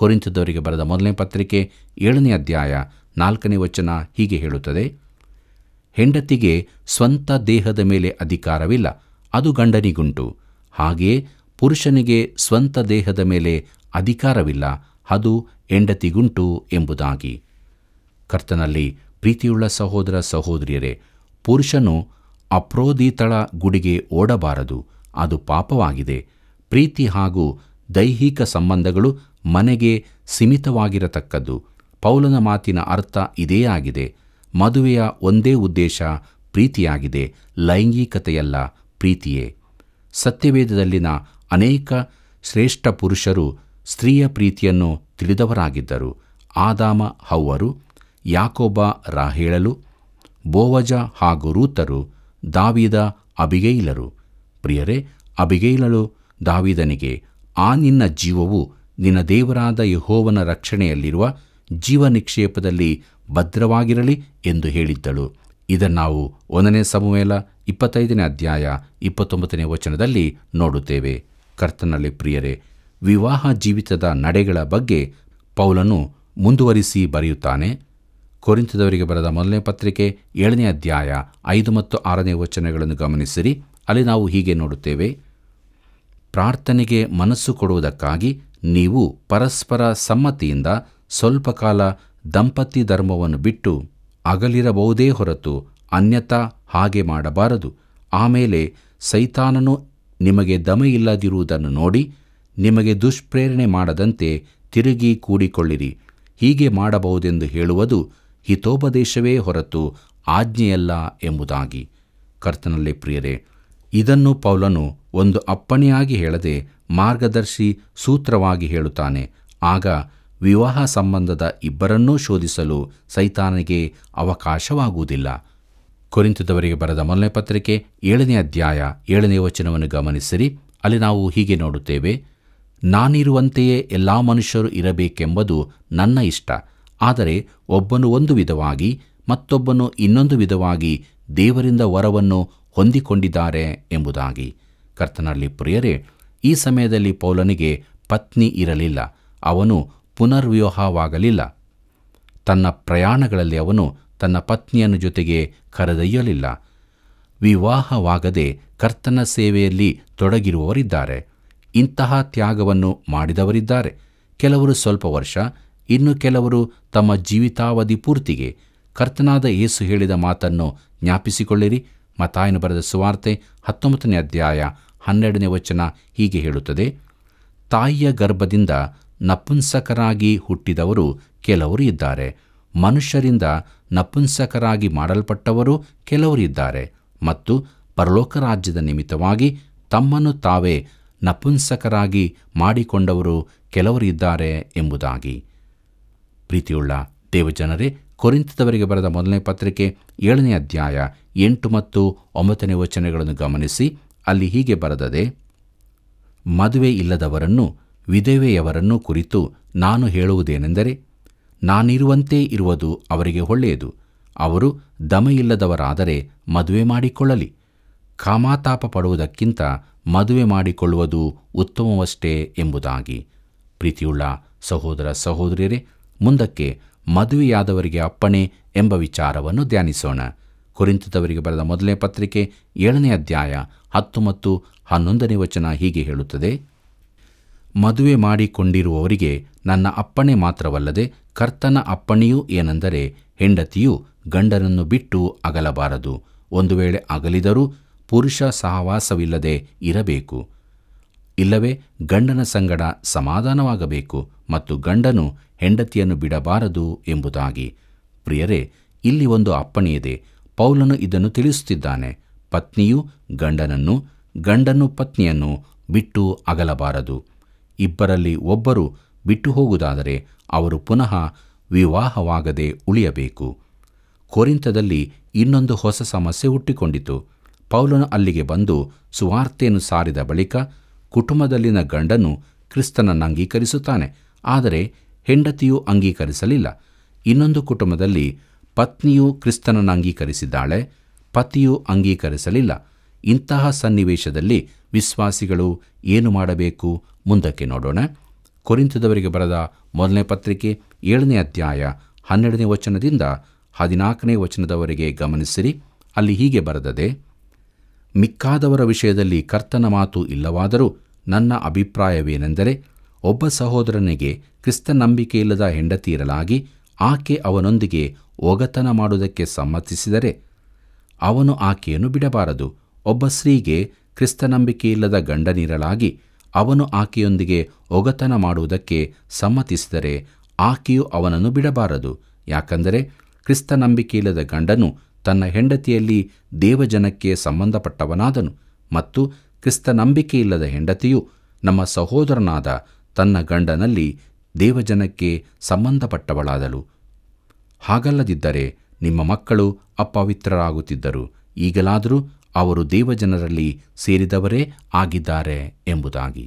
ಕೊರಿಂತದವರಿಗೆ ಬರೆದ ಮೊದಲನೇ ಪತ್ರಿಕೆ ಏಳನೇ ಅಧ್ಯಾಯ ನಾಲ್ಕನೇ ವಚನ ಹೀಗೆ ಹೇಳುತ್ತದೆ ಹೆಂಡತಿಗೆ ಸ್ವಂತ ದೇಹದ ಮೇಲೆ ಅಧಿಕಾರವಿಲ್ಲ ಅದು ಗಂಡನಿಗುಂಟು ಹಾಗೆಯೇ ಪುರುಷನಿಗೆ ಸ್ವಂತ ದೇಹದ ಮೇಲೆ ಅಧಿಕಾರವಿಲ್ಲ ಅದು ಹೆಂಡತಿಗುಂಟು ಎಂಬುದಾಗಿ ಕರ್ತನಲ್ಲಿ ಪ್ರೀತಿಯುಳ್ಳ ಸಹೋದರ ಸಹೋದರಿಯರೇ ಪುರುಷನು ಅಪ್ರೋದಿತಳ ಗುಡಿಗೆ ಓಡಬಾರದು ಅದು ಪಾಪವಾಗಿದೆ ಪ್ರೀತಿ ಹಾಗೂ ದೈಹಿಕ ಸಂಬಂಧಗಳು ಮನೆಗೆ ಸೀಮಿತವಾಗಿರತಕ್ಕದ್ದು ಪೌಲನ ಮಾತಿನ ಅರ್ಥ ಇದೇ ಆಗಿದೆ ಮದುವೆಯ ಒಂದೇ ಉದ್ದೇಶ ಪ್ರೀತಿಯಾಗಿದೆ ಲೈಂಗಿಕತೆಯಲ್ಲ ಪ್ರೀತಿಯೇ ಸತ್ಯವೇದದಲ್ಲಿನ ಅನೇಕ ಶ್ರೇಷ್ಠ ಪುರುಷರು ಸ್ತ್ರೀಯ ಪ್ರೀತಿಯನ್ನು ತಿಳಿದವರಾಗಿದ್ದರು ಆದಾಮ ಹೌವರು ಯಾಕೋಬ ರಾಹೇಳಲು ಬೋವಜ ಹಾಗೂ ರೂತರು ದಾವೀದ ಅಭಿಗೈಲರು ಪ್ರಿಯರೇ ಅಬಿಗೈಲಳು ದಾವೀದನಿಗೆ ಆ ನಿನ್ನ ಜೀವವು ನಿನ್ನ ದೇವರಾದ ಯಹೋವನ ರಕ್ಷಣೆಯಲ್ಲಿರುವ ಜೀವ ನಿಕ್ಷೇಪದಲ್ಲಿ ಭದ್ರವಾಗಿರಲಿ ಎಂದು ಹೇಳಿದ್ದಳು ಇದನ್ನು ನಾವು ಒಂದನೇ ಸಮವೇಲ ಇಪ್ಪತ್ತೈದನೇ ಅಧ್ಯಾಯ ಇಪ್ಪತ್ತೊಂಬತ್ತನೇ ವಚನದಲ್ಲಿ ನೋಡುತ್ತೇವೆ ಕರ್ತನಲ್ಲಿ ಪ್ರಿಯರೇ ವಿವಾಹ ಜೀವಿತದ ನಡೆಗಳ ಬಗ್ಗೆ ಪೌಲನು ಮುಂದುವರಿಸಿ ಬರೆಯುತ್ತಾನೆ ಕೊರಿಂತದವರಿಗೆ ಬರೆದ ಮೊದಲನೇ ಪತ್ರಿಕೆ ಏಳನೇ ಅಧ್ಯಾಯ ಐದು ಮತ್ತು ಆರನೇ ವಚನಗಳನ್ನು ಗಮನಿಸಿರಿ ಅಲ್ಲಿ ನಾವು ಹೀಗೆ ನೋಡುತ್ತೇವೆ ಪ್ರಾರ್ಥನೆಗೆ ಮನಸ್ಸು ಕೊಡುವುದಕ್ಕಾಗಿ ನೀವು ಪರಸ್ಪರ ಸಮ್ಮತಿಯಿಂದ ಸ್ವಲ್ಪ ಕಾಲ ದಂಪತಿ ಧರ್ಮವನ್ನು ಬಿಟ್ಟು ಅಗಲಿರಬಹುದೇ ಹೊರತು ಅನ್ಯತಾ ಹಾಗೆ ಮಾಡಬಾರದು ಆಮೇಲೆ ಸೈತಾನನು ನಿಮಗೆ ದಮೆಯಿಲ್ಲದಿರುವುದನ್ನು ನೋಡಿ ನಿಮಗೆ ದುಷ್ಪ್ರೇರಣೆ ಮಾಡದಂತೆ ತಿರುಗಿ ಕೂಡಿಕೊಳ್ಳಿರಿ ಹೀಗೆ ಮಾಡಬಹುದೆಂದು ಹೇಳುವುದು ಹಿತೋಪದೇಶವೇ ಹೊರತು ಆಜ್ಞೆಯಲ್ಲ ಎಂಬುದಾಗಿ ಕರ್ತನಲ್ಲಿ ಪ್ರಿಯರೇ ಇದನ್ನು ಪೌಲನು ಒಂದು ಅಪ್ಪಣೆಯಾಗಿ ಹೇಳದೆ ಮಾರ್ಗದರ್ಶಿ ಸೂತ್ರವಾಗಿ ಹೇಳುತ್ತಾನೆ ಆಗ ವಿವಾಹ ಸಂಬಂಧದ ಇಬ್ಬರನ್ನೂ ಶೋಧಿಸಲು ಸೈತಾನಿಗೆ ಅವಕಾಶವಾಗುವುದಿಲ್ಲ ಕುರಿತದವರಿಗೆ ಬರೆದ ಮೊದಲನೇ ಪತ್ರಿಕೆ ಏಳನೇ ಅಧ್ಯಾಯ ಏಳನೇ ವಚನವನ್ನು ಗಮನಿಸಿರಿ ಅಲ್ಲಿ ನಾವು ಹೀಗೆ ನೋಡುತ್ತೇವೆ ನಾನಿರುವಂತೆಯೇ ಎಲ್ಲ ಮನುಷ್ಯರು ಇರಬೇಕೆಂಬುದು ನನ್ನ ಇಷ್ಟ ಆದರೆ ಒಬ್ಬನು ಒಂದು ವಿಧವಾಗಿ ಮತ್ತೊಬ್ಬನು ಇನ್ನೊಂದು ವಿಧವಾಗಿ ದೇವರಿಂದ ವರವನ್ನು ಹೊಂದಿಕೊಂಡಿದ್ದಾರೆ ಎಂಬುದಾಗಿ ಕರ್ತನಲ್ಲಿ ಪ್ರಿಯರೇ ಈ ಸಮಯದಲ್ಲಿ ಪೌಲನಿಗೆ ಪತ್ನಿ ಇರಲಿಲ್ಲ ಅವನು ಪುನರ್ವ್ಯೂಹವಾಗಲಿಲ್ಲ ತನ್ನ ಪ್ರಯಾಣಗಳಲ್ಲಿ ಅವನು ತನ್ನ ಪತ್ನಿಯನ್ನು ಜೊತೆಗೆ ಕರೆದೊಯ್ಯಲಿಲ್ಲ ವಿವಾಹವಾಗದೆ ಕರ್ತನ ಸೇವೆಯಲ್ಲಿ ತೊಡಗಿರುವವರಿದ್ದಾರೆ ಇಂತಹ ತ್ಯಾಗವನ್ನು ಮಾಡಿದವರಿದ್ದಾರೆ ಕೆಲವರು ಸ್ವಲ್ಪ ವರ್ಷ ಇನ್ನು ಕೆಲವರು ತಮ್ಮ ಜೀವಿತಾವಧಿ ಪೂರ್ತಿಗೆ ಕರ್ತನಾದ ಏಸು ಹೇಳಿದ ಮಾತನ್ನು ಜ್ಞಾಪಿಸಿಕೊಳ್ಳಿರಿ ಮತಾಯನು ಬರೆದ ಸುವಾರ್ತೆ ಹತ್ತೊಂಬತ್ತನೇ ಅಧ್ಯಾಯ ಹನ್ನೆರಡನೇ ವಚನ ಹೀಗೆ ಹೇಳುತ್ತದೆ ತಾಯಿಯ ಗರ್ಭದಿಂದ ನಪುಂಸಕರಾಗಿ ಹುಟ್ಟಿದವರು ಕೆಲವರು ಇದ್ದಾರೆ ಮನುಷ್ಯರಿಂದ ನಪುಂಸಕರಾಗಿ ಮಾಡಲ್ಪಟ್ಟವರು ಕೆಲವರು ಇದ್ದಾರೆ ಮತ್ತು ಪರಲೋಕ ರಾಜ್ಯದ ನಿಮಿತ್ತವಾಗಿ ತಮ್ಮನ್ನು ತಾವೇ ನಪುಂಸಕರಾಗಿ ಮಾಡಿಕೊಂಡವರು ಕೆಲವರಿದ್ದಾರೆ ಎಂಬುದಾಗಿ ಪ್ರೀತಿಯುಳ್ಳ ದೇವಜನರೇ ಕೊರಿಂತದವರಿಗೆ ಬರೆದ ಮೊದಲನೇ ಪತ್ರಿಕೆ ಏಳನೇ ಅಧ್ಯಾಯ ಎಂಟು ಮತ್ತು ಒಂಬತ್ತನೇ ವಚನಗಳನ್ನು ಗಮನಿಸಿ ಅಲ್ಲಿ ಹೀಗೆ ಬರೆದದೆ ಮದುವೆ ಇಲ್ಲದವರನ್ನು ವಿಧವೆಯವರನ್ನು ಕುರಿತು ನಾನು ಹೇಳುವುದೇನೆಂದರೆ ನಾನಿರುವಂತೆ ಇರುವುದು ಅವರಿಗೆ ಒಳ್ಳೆಯದು ಅವರು ದಮೆಯಿಲ್ಲದವರಾದರೆ ಮದುವೆ ಮಾಡಿಕೊಳ್ಳಲಿ ಕಾಮಾತಾಪ ಪಡುವುದಕ್ಕಿಂತ ಮದುವೆ ಮಾಡಿಕೊಳ್ಳುವುದು ಉತ್ತಮವಷ್ಟೇ ಎಂಬುದಾಗಿ ಪ್ರೀತಿಯುಳ್ಳ ಸಹೋದರ ಸಹೋದರಿಯರೇ ಮುಂದಕ್ಕೆ ಮದುವೆಯಾದವರಿಗೆ ಅಪ್ಪಣೆ ಎಂಬ ವಿಚಾರವನ್ನು ಧ್ಯಾನಿಸೋಣ ಕುರಿತದವರಿಗೆ ಬರೆದ ಮೊದಲನೇ ಪತ್ರಿಕೆ ಏಳನೇ ಅಧ್ಯಾಯ ಹತ್ತು ಮತ್ತು ಹನ್ನೊಂದನೇ ವಚನ ಹೀಗೆ ಹೇಳುತ್ತದೆ ಮದುವೆ ಮಾಡಿಕೊಂಡಿರುವವರಿಗೆ ನನ್ನ ಅಪ್ಪಣೆ ಮಾತ್ರವಲ್ಲದೆ ಕರ್ತನ ಅಪ್ಪಣೆಯೂ ಏನೆಂದರೆ ಹೆಂಡತಿಯು ಗಂಡನನ್ನು ಬಿಟ್ಟು ಅಗಲಬಾರದು ಒಂದು ವೇಳೆ ಅಗಲಿದರೂ ಪುರುಷ ಸಹವಾಸವಿಲ್ಲದೆ ಇರಬೇಕು ಇಲ್ಲವೇ ಗಂಡನ ಸಂಗಡ ಸಮಾಧಾನವಾಗಬೇಕು ಮತ್ತು ಗಂಡನು ಹೆಂಡತಿಯನ್ನು ಬಿಡಬಾರದು ಎಂಬುದಾಗಿ ಪ್ರಿಯರೇ ಇಲ್ಲಿ ಒಂದು ಅಪ್ಪಣೆಯಿದೆ ಪೌಲನು ಇದನ್ನು ತಿಳಿಸುತ್ತಿದ್ದಾನೆ ಪತ್ನಿಯು ಗಂಡನನ್ನು ಗಂಡನು ಪತ್ನಿಯನ್ನು ಬಿಟ್ಟು ಅಗಲಬಾರದು ಇಬ್ಬರಲ್ಲಿ ಒಬ್ಬರು ಬಿಟ್ಟು ಹೋಗುವುದಾದರೆ ಅವರು ಪುನಃ ವಿವಾಹವಾಗದೆ ಉಳಿಯಬೇಕು ಕೋರಿಂತದಲ್ಲಿ ಇನ್ನೊಂದು ಹೊಸ ಸಮಸ್ಯೆ ಹುಟ್ಟಿಕೊಂಡಿತು ಪೌಲನು ಅಲ್ಲಿಗೆ ಬಂದು ಸುವಾರ್ತೆಯನ್ನು ಸಾರಿದ ಬಳಿಕ ಕುಟುಂಬದಲ್ಲಿನ ಗಂಡನು ಕ್ರಿಸ್ತನನ್ನು ಅಂಗೀಕರಿಸುತ್ತಾನೆ ಆದರೆ ಹೆಂಡತಿಯು ಅಂಗೀಕರಿಸಲಿಲ್ಲ ಇನ್ನೊಂದು ಕುಟುಂಬದಲ್ಲಿ ಪತ್ನಿಯು ಕ್ರಿಸ್ತನನ್ನು ಅಂಗೀಕರಿಸಿದ್ದಾಳೆ ಪತಿಯು ಅಂಗೀಕರಿಸಲಿಲ್ಲ ಇಂತಹ ಸನ್ನಿವೇಶದಲ್ಲಿ ವಿಶ್ವಾಸಿಗಳು ಏನು ಮಾಡಬೇಕು ಮುಂದಕ್ಕೆ ನೋಡೋಣ ಕೊರಿಂತದವರಿಗೆ ಬರೆದ ಮೊದಲನೇ ಪತ್ರಿಕೆ ಏಳನೇ ಅಧ್ಯಾಯ ಹನ್ನೆರಡನೇ ವಚನದಿಂದ ಹದಿನಾಲ್ಕನೇ ವಚನದವರೆಗೆ ಗಮನಿಸಿರಿ ಅಲ್ಲಿ ಹೀಗೆ ಬರೆದದೆ ಮಿಕ್ಕಾದವರ ವಿಷಯದಲ್ಲಿ ಕರ್ತನ ಮಾತು ಇಲ್ಲವಾದರೂ ನನ್ನ ಅಭಿಪ್ರಾಯವೇನೆಂದರೆ ಒಬ್ಬ ಸಹೋದರನಿಗೆ ಕ್ರಿಸ್ತ ನಂಬಿಕೆಯಿಲ್ಲದ ಇರಲಾಗಿ ಆಕೆ ಅವನೊಂದಿಗೆ ಒಗತನ ಮಾಡುವುದಕ್ಕೆ ಸಮ್ಮತಿಸಿದರೆ ಅವನು ಆಕೆಯನ್ನು ಬಿಡಬಾರದು ಒಬ್ಬ ಸ್ತ್ರೀಗೆ ಕ್ರಿಸ್ತ ನಂಬಿಕೆಯಿಲ್ಲದ ಗಂಡನಿರಲಾಗಿ ಅವನು ಆಕೆಯೊಂದಿಗೆ ಒಗತನ ಮಾಡುವುದಕ್ಕೆ ಸಮ್ಮತಿಸಿದರೆ ಆಕೆಯು ಅವನನ್ನು ಬಿಡಬಾರದು ಯಾಕಂದರೆ ಕ್ರಿಸ್ತ ನಂಬಿಕೆಯಿಲ್ಲದ ಗಂಡನು ತನ್ನ ಹೆಂಡತಿಯಲ್ಲಿ ದೇವಜನಕ್ಕೆ ಸಂಬಂಧಪಟ್ಟವನಾದನು ಮತ್ತು ಕ್ರಿಸ್ತ ನಂಬಿಕೆಯಿಲ್ಲದ ಹೆಂಡತಿಯು ನಮ್ಮ ಸಹೋದರನಾದ ತನ್ನ ಗಂಡನಲ್ಲಿ ದೇವಜನಕ್ಕೆ ಸಂಬಂಧಪಟ್ಟವಳಾದಳು ಹಾಗಲ್ಲದಿದ್ದರೆ ನಿಮ್ಮ ಮಕ್ಕಳು ಅಪವಿತ್ರರಾಗುತ್ತಿದ್ದರು ಈಗಲಾದರೂ ಅವರು ದೇವಜನರಲ್ಲಿ ಸೇರಿದವರೇ ಆಗಿದ್ದಾರೆ ಎಂಬುದಾಗಿ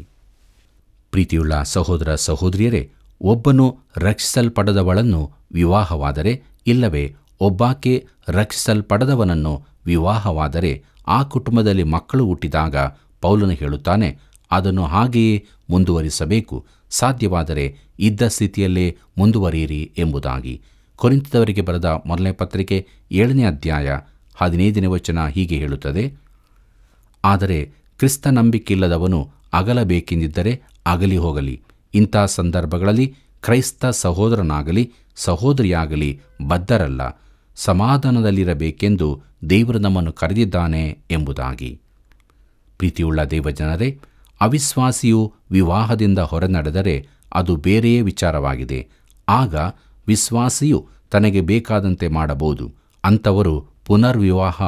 ಪ್ರೀತಿಯುಳ್ಳ ಸಹೋದರ ಸಹೋದರಿಯರೇ ಒಬ್ಬನು ರಕ್ಷಿಸಲ್ಪಡದವಳನ್ನು ವಿವಾಹವಾದರೆ ಇಲ್ಲವೇ ಒಬ್ಬಾಕೆ ರಕ್ಷಿಸಲ್ಪಡದವನನ್ನು ವಿವಾಹವಾದರೆ ಆ ಕುಟುಂಬದಲ್ಲಿ ಮಕ್ಕಳು ಹುಟ್ಟಿದಾಗ ಪೌಲನು ಹೇಳುತ್ತಾನೆ ಅದನ್ನು ಹಾಗೆಯೇ ಮುಂದುವರಿಸಬೇಕು ಸಾಧ್ಯವಾದರೆ ಇದ್ದ ಸ್ಥಿತಿಯಲ್ಲೇ ಮುಂದುವರಿಯಿರಿ ಎಂಬುದಾಗಿ ಕೊರಿಂತದವರಿಗೆ ಬರೆದ ಮೊದಲನೇ ಪತ್ರಿಕೆ ಏಳನೇ ಅಧ್ಯಾಯ ಹದಿನೈದನೇ ವಚನ ಹೀಗೆ ಹೇಳುತ್ತದೆ ಆದರೆ ಕ್ರಿಸ್ತ ನಂಬಿಕೆಯಿಲ್ಲದವನು ಅಗಲಬೇಕೆಂದಿದ್ದರೆ ಅಗಲಿ ಹೋಗಲಿ ಇಂಥ ಸಂದರ್ಭಗಳಲ್ಲಿ ಕ್ರೈಸ್ತ ಸಹೋದರನಾಗಲಿ ಸಹೋದರಿಯಾಗಲಿ ಬದ್ಧರಲ್ಲ ಸಮಾಧಾನದಲ್ಲಿರಬೇಕೆಂದು ದೇವರು ನಮ್ಮನ್ನು ಕರೆದಿದ್ದಾನೆ ಎಂಬುದಾಗಿ ಪ್ರೀತಿಯುಳ್ಳ ದೇವಜನರೇ ಅವಿಶ್ವಾಸಿಯು ವಿವಾಹದಿಂದ ಹೊರನಡೆದರೆ ಅದು ಬೇರೆಯೇ ವಿಚಾರವಾಗಿದೆ ಆಗ ವಿಶ್ವಾಸಿಯು ತನಗೆ ಬೇಕಾದಂತೆ ಮಾಡಬಹುದು ಅಂಥವರು ಪುನರ್ವಿವಾಹ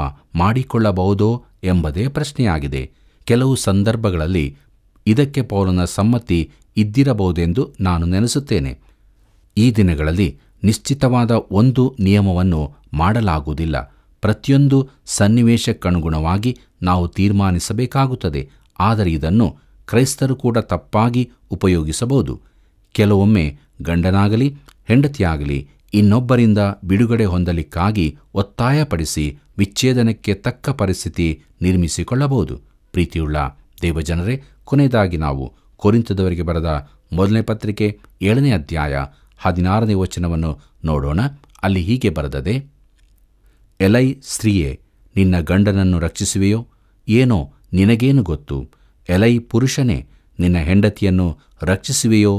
ಮಾಡಿಕೊಳ್ಳಬಹುದೋ ಎಂಬುದೇ ಪ್ರಶ್ನೆಯಾಗಿದೆ ಕೆಲವು ಸಂದರ್ಭಗಳಲ್ಲಿ ಇದಕ್ಕೆ ಪೌಲನ ಸಮ್ಮತಿ ಇದ್ದಿರಬಹುದೆಂದು ನಾನು ನೆನೆಸುತ್ತೇನೆ ಈ ದಿನಗಳಲ್ಲಿ ನಿಶ್ಚಿತವಾದ ಒಂದು ನಿಯಮವನ್ನು ಮಾಡಲಾಗುವುದಿಲ್ಲ ಪ್ರತಿಯೊಂದು ಸನ್ನಿವೇಶಕ್ಕನುಗುಣವಾಗಿ ನಾವು ತೀರ್ಮಾನಿಸಬೇಕಾಗುತ್ತದೆ ಆದರೆ ಇದನ್ನು ಕ್ರೈಸ್ತರು ಕೂಡ ತಪ್ಪಾಗಿ ಉಪಯೋಗಿಸಬಹುದು ಕೆಲವೊಮ್ಮೆ ಗಂಡನಾಗಲಿ ಹೆಂಡತಿಯಾಗಲಿ ಇನ್ನೊಬ್ಬರಿಂದ ಬಿಡುಗಡೆ ಹೊಂದಲಿಕ್ಕಾಗಿ ಒತ್ತಾಯಪಡಿಸಿ ವಿಚ್ಛೇದನಕ್ಕೆ ತಕ್ಕ ಪರಿಸ್ಥಿತಿ ನಿರ್ಮಿಸಿಕೊಳ್ಳಬಹುದು ಪ್ರೀತಿಯುಳ್ಳ ದೇವಜನರೇ ಕೊನೆಯದಾಗಿ ನಾವು ಕೊರಿಂತದವರಿಗೆ ಬರೆದ ಮೊದಲನೇ ಪತ್ರಿಕೆ ಏಳನೇ ಅಧ್ಯಾಯ ಹದಿನಾರನೇ ವಚನವನ್ನು ನೋಡೋಣ ಅಲ್ಲಿ ಹೀಗೆ ಬರೆದದೆ ಎಲೈ ಸ್ತ್ರೀಯೇ ನಿನ್ನ ಗಂಡನನ್ನು ರಕ್ಷಿಸುವೆಯೋ ಏನೋ ನಿನಗೇನು ಗೊತ್ತು ಎಲೈ ಪುರುಷನೇ ನಿನ್ನ ಹೆಂಡತಿಯನ್ನು ರಕ್ಷಿಸುವೆಯೋ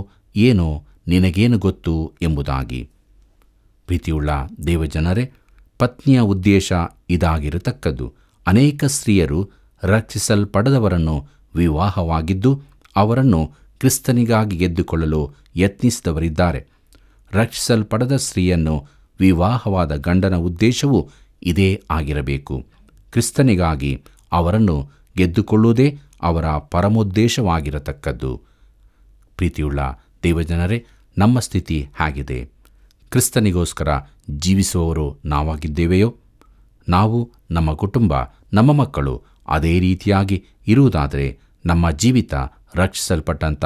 ಏನೋ ನಿನಗೇನು ಗೊತ್ತು ಎಂಬುದಾಗಿ ಪ್ರೀತಿಯುಳ್ಳ ದೇವಜನರೇ ಪತ್ನಿಯ ಉದ್ದೇಶ ಇದಾಗಿರತಕ್ಕದ್ದು ಅನೇಕ ಸ್ತ್ರೀಯರು ರಕ್ಷಿಸಲ್ಪಡದವರನ್ನು ವಿವಾಹವಾಗಿದ್ದು ಅವರನ್ನು ಕ್ರಿಸ್ತನಿಗಾಗಿ ಗೆದ್ದುಕೊಳ್ಳಲು ಯತ್ನಿಸಿದವರಿದ್ದಾರೆ ರಕ್ಷಿಸಲ್ಪಡದ ಸ್ತ್ರೀಯನ್ನು ವಿವಾಹವಾದ ಗಂಡನ ಉದ್ದೇಶವು ಇದೇ ಆಗಿರಬೇಕು ಕ್ರಿಸ್ತನಿಗಾಗಿ ಅವರನ್ನು ಗೆದ್ದುಕೊಳ್ಳುವುದೇ ಅವರ ಪರಮೋದ್ದೇಶವಾಗಿರತಕ್ಕದ್ದು ಪ್ರೀತಿಯುಳ್ಳ ದೇವಜನರೇ ನಮ್ಮ ಸ್ಥಿತಿ ಹಾಗಿದೆ ಕ್ರಿಸ್ತನಿಗೋಸ್ಕರ ಜೀವಿಸುವವರು ನಾವಾಗಿದ್ದೇವೆಯೋ ನಾವು ನಮ್ಮ ಕುಟುಂಬ ನಮ್ಮ ಮಕ್ಕಳು ಅದೇ ರೀತಿಯಾಗಿ ಇರುವುದಾದರೆ ನಮ್ಮ ಜೀವಿತ ರಕ್ಷಿಸಲ್ಪಟ್ಟಂಥ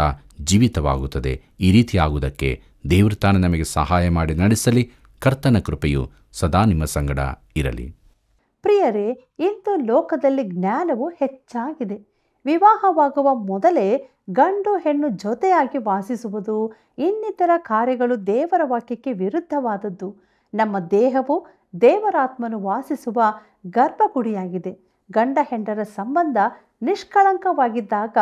ಜೀವಿತವಾಗುತ್ತದೆ ಈ ರೀತಿಯಾಗುವುದಕ್ಕೆ ದೇವರು ತಾನೇ ನಮಗೆ ಸಹಾಯ ಮಾಡಿ ನಡೆಸಲಿ ಕರ್ತನ ಕೃಪೆಯು ಸದಾ ನಿಮ್ಮ ಸಂಗಡ ಇರಲಿ ಪ್ರಿಯರೇ ಇಂದು ಲೋಕದಲ್ಲಿ ಜ್ಞಾನವು ಹೆಚ್ಚಾಗಿದೆ ವಿವಾಹವಾಗುವ ಮೊದಲೇ ಗಂಡು ಹೆಣ್ಣು ಜೊತೆಯಾಗಿ ವಾಸಿಸುವುದು ಇನ್ನಿತರ ಕಾರ್ಯಗಳು ದೇವರ ವಾಕ್ಯಕ್ಕೆ ವಿರುದ್ಧವಾದದ್ದು ನಮ್ಮ ದೇಹವು ದೇವರಾತ್ಮನು ವಾಸಿಸುವ ಗರ್ಭಗುಡಿಯಾಗಿದೆ ಗಂಡ ಹೆಂಡರ ಸಂಬಂಧ ನಿಷ್ಕಳಂಕವಾಗಿದ್ದಾಗ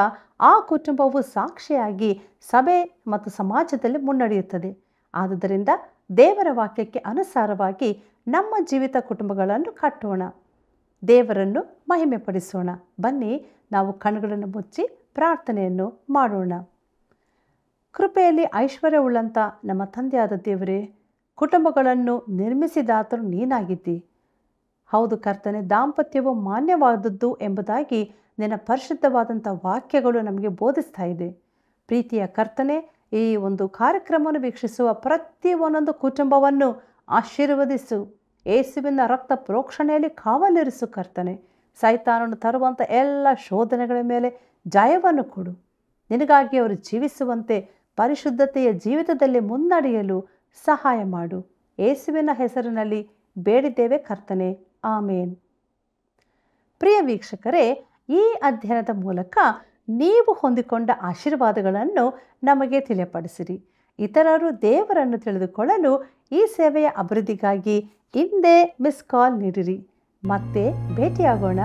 ಆ ಕುಟುಂಬವು ಸಾಕ್ಷಿಯಾಗಿ ಸಭೆ ಮತ್ತು ಸಮಾಜದಲ್ಲಿ ಮುನ್ನಡೆಯುತ್ತದೆ ಆದುದರಿಂದ ದೇವರ ವಾಕ್ಯಕ್ಕೆ ಅನುಸಾರವಾಗಿ ನಮ್ಮ ಜೀವಿತ ಕುಟುಂಬಗಳನ್ನು ಕಟ್ಟೋಣ ದೇವರನ್ನು ಮಹಿಮೆಪಡಿಸೋಣ ಬನ್ನಿ ನಾವು ಕಣ್ಗಳನ್ನು ಮುಚ್ಚಿ ಪ್ರಾರ್ಥನೆಯನ್ನು ಮಾಡೋಣ ಕೃಪೆಯಲ್ಲಿ ಐಶ್ವರ್ಯವುಳ್ಳಂಥ ನಮ್ಮ ತಂದೆಯಾದ ದೇವರೇ ಕುಟುಂಬಗಳನ್ನು ನಿರ್ಮಿಸಿದಾತರು ನೀನಾಗಿದ್ದಿ ಹೌದು ಕರ್ತನೆ ದಾಂಪತ್ಯವು ಮಾನ್ಯವಾದದ್ದು ಎಂಬುದಾಗಿ ನಿನ್ನ ಪರಿಶುದ್ಧವಾದಂಥ ವಾಕ್ಯಗಳು ನಮಗೆ ಬೋಧಿಸ್ತಾ ಇದೆ ಪ್ರೀತಿಯ ಕರ್ತನೆ ಈ ಒಂದು ಕಾರ್ಯಕ್ರಮವನ್ನು ವೀಕ್ಷಿಸುವ ಪ್ರತಿ ಒಂದೊಂದು ಕುಟುಂಬವನ್ನು ಆಶೀರ್ವದಿಸು ಏಸುವಿನ ರಕ್ತ ಪ್ರೋಕ್ಷಣೆಯಲ್ಲಿ ಕಾವಲಿರಿಸು ಕರ್ತನೆ ಸೈತಾನನ್ನು ತರುವಂಥ ಎಲ್ಲ ಶೋಧನೆಗಳ ಮೇಲೆ ಜಯವನ್ನು ಕೊಡು ನಿನಗಾಗಿ ಅವರು ಜೀವಿಸುವಂತೆ ಪರಿಶುದ್ಧತೆಯ ಜೀವಿತದಲ್ಲಿ ಮುನ್ನಡೆಯಲು ಸಹಾಯ ಮಾಡು ಏಸುವಿನ ಹೆಸರಿನಲ್ಲಿ ಬೇಡಿದ್ದೇವೆ ಕರ್ತನೆ ಆಮೇನ್ ಪ್ರಿಯ ವೀಕ್ಷಕರೇ ಈ ಅಧ್ಯಯನದ ಮೂಲಕ ನೀವು ಹೊಂದಿಕೊಂಡ ಆಶೀರ್ವಾದಗಳನ್ನು ನಮಗೆ ತಿಳಿಯಪಡಿಸಿರಿ ಇತರರು ದೇವರನ್ನು ತಿಳಿದುಕೊಳ್ಳಲು ಈ ಸೇವೆಯ ಅಭಿವೃದ್ಧಿಗಾಗಿ ಹಿಂದೆ ಮಿಸ್ ಕಾಲ್ ನೀಡಿರಿ ಮತ್ತೆ ಭೇಟಿಯಾಗೋಣ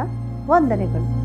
ವಂದನೆಗಳು